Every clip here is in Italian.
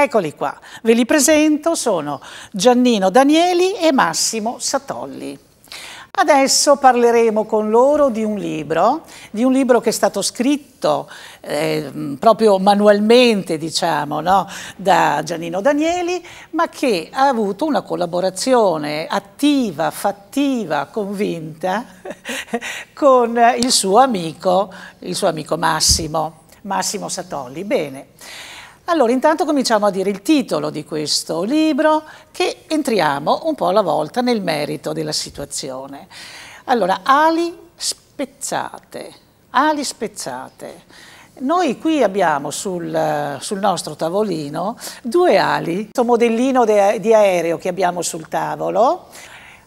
Eccoli qua, ve li presento, sono Giannino Danieli e Massimo Satolli. Adesso parleremo con loro di un libro, di un libro che è stato scritto eh, proprio manualmente, diciamo, no? da Giannino Danieli, ma che ha avuto una collaborazione attiva, fattiva, convinta con il suo amico, il suo amico Massimo, Massimo Satolli. Bene. Allora, intanto cominciamo a dire il titolo di questo libro, che entriamo un po' alla volta nel merito della situazione. Allora, ali spezzate, ali spezzate. Noi qui abbiamo sul, sul nostro tavolino due ali, questo modellino de, di aereo che abbiamo sul tavolo.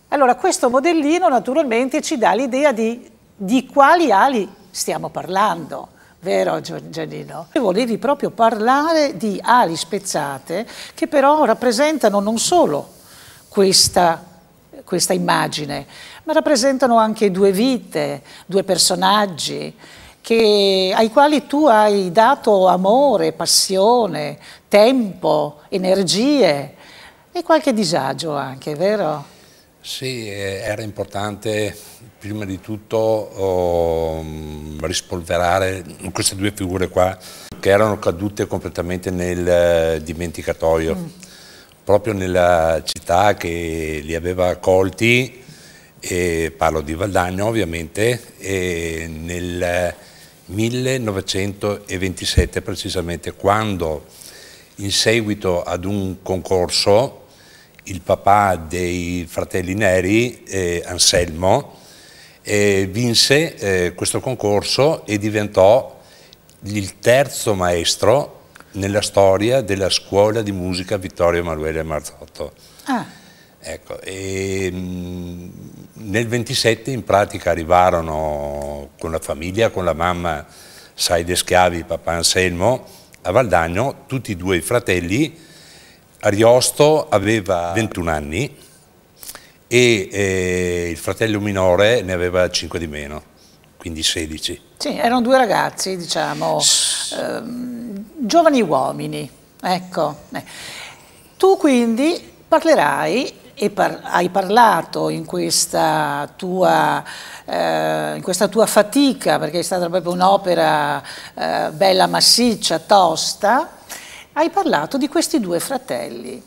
Allora, questo modellino naturalmente ci dà l'idea di, di quali ali stiamo parlando Vero Giorgianino? Volevi proprio parlare di ali spezzate che però rappresentano non solo questa, questa immagine, ma rappresentano anche due vite, due personaggi che, ai quali tu hai dato amore, passione, tempo, energie e qualche disagio anche, vero? Sì, eh, era importante prima di tutto oh, rispolverare queste due figure qua che erano cadute completamente nel eh, dimenticatoio, mm. proprio nella città che li aveva accolti, parlo di Valdagno ovviamente, nel 1927 eh, precisamente, quando in seguito ad un concorso il papà dei fratelli Neri, eh, Anselmo, eh, vinse eh, questo concorso e diventò il terzo maestro nella storia della scuola di musica Vittorio Emanuele Marzotto. Ah. Ecco, e, mm, nel 27 in pratica arrivarono con la famiglia, con la mamma Saide Schiavi, papà Anselmo, a Valdagno, tutti e due i fratelli, Ariosto aveva 21 anni e eh, il fratello minore ne aveva 5 di meno, quindi 16. Sì, erano due ragazzi, diciamo, eh, giovani uomini, ecco. Eh, tu quindi parlerai e par hai parlato in questa, tua, eh, in questa tua fatica, perché è stata proprio un'opera eh, bella, massiccia, tosta, hai parlato di questi due fratelli.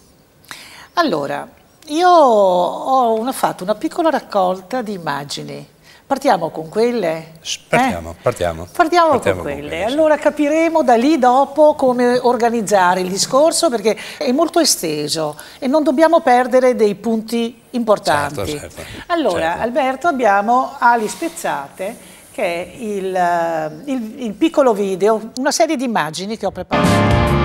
Allora, io ho una, fatto una piccola raccolta di immagini. Partiamo con quelle? Partiamo, eh? partiamo. Partiamo, partiamo con, con quelle. quelle sì. Allora capiremo da lì dopo come organizzare il discorso perché è molto esteso e non dobbiamo perdere dei punti importanti. Certo, certo, allora, certo. Alberto, abbiamo Ali Spezzate che è il, eh, il, il piccolo video, una serie di immagini che ho preparato.